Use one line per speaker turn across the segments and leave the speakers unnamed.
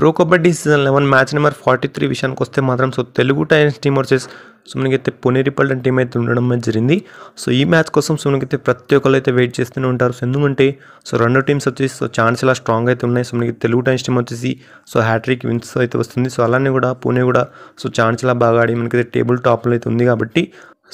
pro kabaddi season eleven match number forty three విషయానికి వస్తే మాత్రం సో తెలుగు టైన్స్ టీమ్ వచ్చేసి సో అయితే పునేరిపల్లి టీం అయితే ఉండడం జరిగింది సో ఈ మ్యాచ్ కోసం సో అయితే ప్రతి ఒక్కరు అయితే వెయిట్ చేస్తూనే ఉంటారు సో ఎందుకంటే సో రెండు టీమ్స్ వచ్చేసి సో ఛాన్స్ ఇలా స్ట్రాంగ్ అయితే ఉన్నాయి సో మనకి తెలుగు టైన్స్ టీం వచ్చేసి సో హ్యాట్రిక్ విన్స్ అయితే వస్తుంది సో అలానే కూడా పూణే కూడా సో ఛాన్స్ ఇలా బాగా ఆడి మనకైతే టేబుల్ టాప్లో అయితే ఉంది కాబట్టి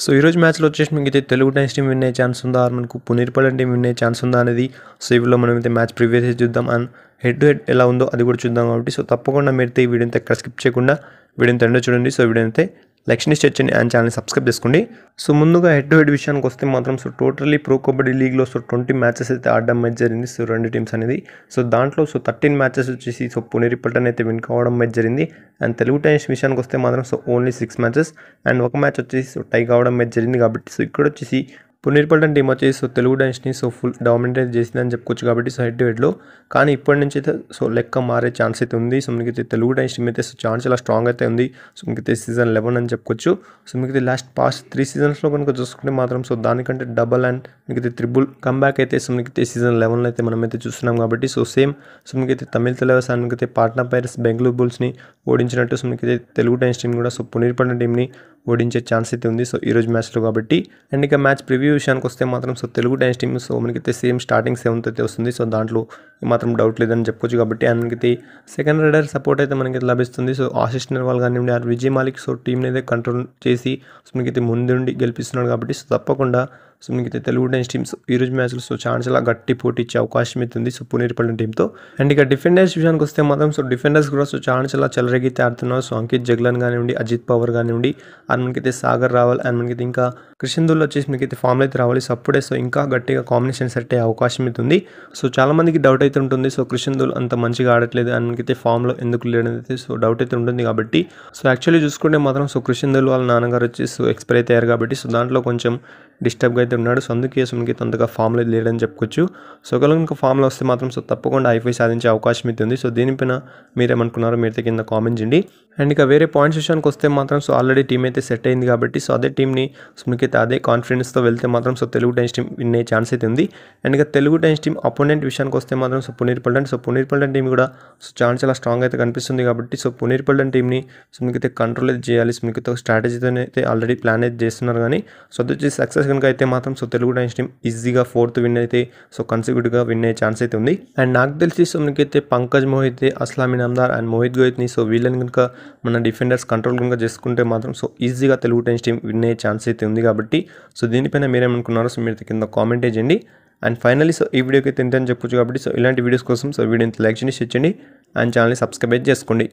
సో ఈరోజు మ్యాచ్లో వచ్చేసి మీకైతే తెలుగు టైమ్స్ టీం విన్నే ఛాన్స్ ఉందా మనకు పునీర్పల్లం టీం విన్నే ఛాన్స్ ఉందా అనేది సో ఇవిలో మనం అయితే మ్యాచ్ ప్రివ్యూస్ చూద్దాం అండ్ హెడ్ టు హెడ్ ఎలా ఉందో అది కూడా చూద్దాం కాబట్టి సో తప్పకుండా అయితే ఈ వీడియో అయితే ఎక్కడ స్కిప్ చేయకుండా వీడియో ఎండో చూడండి సో వీడియో అయితే లక్ష్మీ చర్చని అండ్ ఛానల్ని సబ్స్క్రైబ్ చేసుకోండి సో ముందుగా హెడ్ టు హెడ్ విషయానికి వస్తే మాత్రం సో టోటల్లీ ప్రో కబడ్డీ లీగ్లో సో ట్వంటీ మ్యాచెస్ అయితే ఆడడం మధ్య జరిగింది సో రెండు టీమ్స్ అనేది సో దాంట్లో సో థర్టీన్ మ్యాచెస్ వచ్చేసి సో పునేరి అయితే విన్ కావడం మధ్య జరిగింది అండ్ తెలుగు టైమ్స్ విషయానికి వస్తే మాత్రం so only six matches and ఒక మ్యాచ్ వచ్చేసి సో టై కావడం మధ్య జరిగింది కాబట్టి సో ఇక్కడ వచ్చేసి పునీర్పల్టన్ టీం వచ్చేసి so Telugu డాన్స్ని so full dominate అని చెప్పుకోవచ్చు కాబట్టి సో హెడ్ హెడ్లో కానీ ఇప్పటి నుంచి అయితే సో లెక్క మారే ఛాన్స్ అయితే ఉంది సో మీకు అయితే తెలుగు డాన్స్ టీమ్ అయితే సో ఛాన్స్ చాలా స్ట్రాంగ్ అయితే ఉంది సో అయితే సీజన్ లెవెన్ అని చెప్పుకోవచ్చు సో అయితే లాస్ట్ పాస్ట్ త్రీ సీజన్స్లో కనుక చూసుకుంటే మాత్రం సో దానికంటే డబల్ అండ్ అయితే త్రిబుల్ కంబ్యాక్ అయితే సో అయితే సీజన్ లెవెన్లో అయితే మనం అయితే చూస్తున్నాం కాబట్టి సో సేమ్ సో మీకైతే తమిళ తెలవసాన్ అయితే పాట్నా పైరస్ బెంగళూరు బుల్స్ని ఓడించినట్టు సో మీకు అయితే తెలుగు డాన్స్ టీం కూడా సో పునీర్పల్టన్ టీమ్ని ఓడించే ఛాన్స్ అయితే ఉంది సో ఈరోజు మ్యాచ్లో కాబట్టి అండ్ ఇక మ్యాచ్ ప్రివ్యూ విషయానికి వస్తే మాత్రం so Telugu Titans team so మనకైతే సేమ్ స్టార్టింగ్ సెవెంత్ అయితే వస్తుంది సో దాంట్లో మాత్రం డౌట్ లేదని చెప్పొచ్చు కాబట్టి మనకి సెకండ్ రైడర్ సపోర్ట్ అయితే మనకి లభిస్తుంది సో ఆశిష్ నెర్వాల్ కానివ్వండి ఆర్ విజయ్ మాలిక్ సో టీంని అయితే కంట్రోల్ చేసి సో అయితే ముందుండి గెలిపిస్తున్నాడు కాబట్టి సో తప్పకుండా సో మీకు అయితే తెలుగు టెన్స్ టీమ్స్ ఈరోజు మ్యాచ్లో సో ఛాన్స్ అలా గట్టి పోటీ ఇచ్చే అవకాశం ఉంది సో పునీర్పల్లి టీంతో అండ్ ఇక డిఫెండర్స్ విషయానికి వస్తే మాత్రం సో డిఫెండర్స్ కూడా సో ఛాన్స్ అలా చెలరెగితే ఆడుతున్నారు సో అంకిత్ జగ్లన్ కానివ్వండి అజిత్ పవర్ కానివ్వండి అండ్ మనకైతే సాగర్ రావాలి అండ్ మనకి ఇంకా క్రిషన్దుల్ వచ్చేసి అయితే ఫామ్లో అయితే రావాలి సో అప్పుడే సో ఇంకా గట్టిగా కాంబినేషన్ సెట్ అయ్యే అవకాశం ఉంది సో చాలా మందికి డౌట్ అయితే ఉంటుంది సో క్రిషన్ దూల్ అంత మంచిగా ఆడట్లేదు అని మనకైతే ఫామ్లో ఎందుకు లేడనైతే సో డౌట్ అయితే ఉంటుంది కాబట్టి సో యాక్చువల్లీ చూసుకుంటే మాత్రం సో క్రిషన్ దూల్ వాళ్ళ నాన్నగారు వచ్చి సో ఎక్స్పైర్ అయితే అయ్యారు కాబట్టి సో దాంట్లో కొంచెం డిస్టర్బ్గా అయితే ఉన్నాడు సో అందుకే సో మనకి అంతగా ఫామ్లో లేడని చెప్పుకోవచ్చు సో ఒకవేళ ఇంకా ఫామ్లో వస్తే మాత్రం సో తప్పకుండా ఐఫై సాధించే అవకాశం అయితే ఉంది సో దీనిపైన మీరేమనుకున్నారో మీరైతే కింద కామెంట్ చేయండి అండ్ ఇక వేరే పాయింట్స్ విషయానికి వస్తే మాత్రం సో ఆల్రెడీ టీం అయితే సెట్ అయింది కాబట్టి సో అదే టీమ్ని సో మీకైతే అదే కాన్ఫిడెన్స్తో వెళ్తే మాత్రం సో తెలుగు టైమ్స్ టీం విన్నే ఛాన్స్ అయితే ఉంది అండ్ ఇక తెలుగు టైమ్స్ టీం అపోనెంట్ విషయానికి వస్తే మాత్రం ఆడారు so Puneri Paltan so Puneri Paltan team కూడా సో ఛాన్స్ చాలా స్ట్రాంగ్ అయితే కనిపిస్తుంది కాబట్టి సో పునీర్ పల్టన్ టీంని మీకు అయితే కంట్రోల్ అయితే చేయాలి మీకు స్ట్రాటజీతో అయితే ఆల్రెడీ ప్లాన్ అయితే చేస్తున్నారు కానీ సో అది సక్సెస్ కనుక అయితే మాత్రం సో తెలుగు టైమ్స్ టీం ఈజీగా ఫోర్త్ విన్ అయితే సో కన్సిక్యూటివ్గా విన్ అయ్యే ఛాన్స్ అయితే ఉంది అండ్ నాకు తెలిసి సో మీకైతే పంకజ్ మోహిత్ అస్లామిన్ నమ్దార్ అండ్ మోహిత్ గోహిత్ని సో వీళ్ళని కనుక మన డిఫెండర్స్ కంట్రోల్ కనుక చేసుకుంటే మాత్రం సో ఈజీగా తెలుగు టైమ్స్ టీం విన్ అయ్యే ఛాన్స్ అయితే ఉంది కాబట్టి సో దీనిపైన మీరేమనుకున్నారో సో మీరు కింద కామెంట్ చేయండి అండ్ ఫైనల్లీ సో ఈ వీడియోకి తింటే అని చెప్పొచ్చు కాబట్టి సో ఇలాంటి వీడియోస్ కోసం సో వీడియోని లైక్ చేసి ఇచ్చండి అండ్ ఛానల్ని సబ్స్క్రైబ్ చేసుకోండి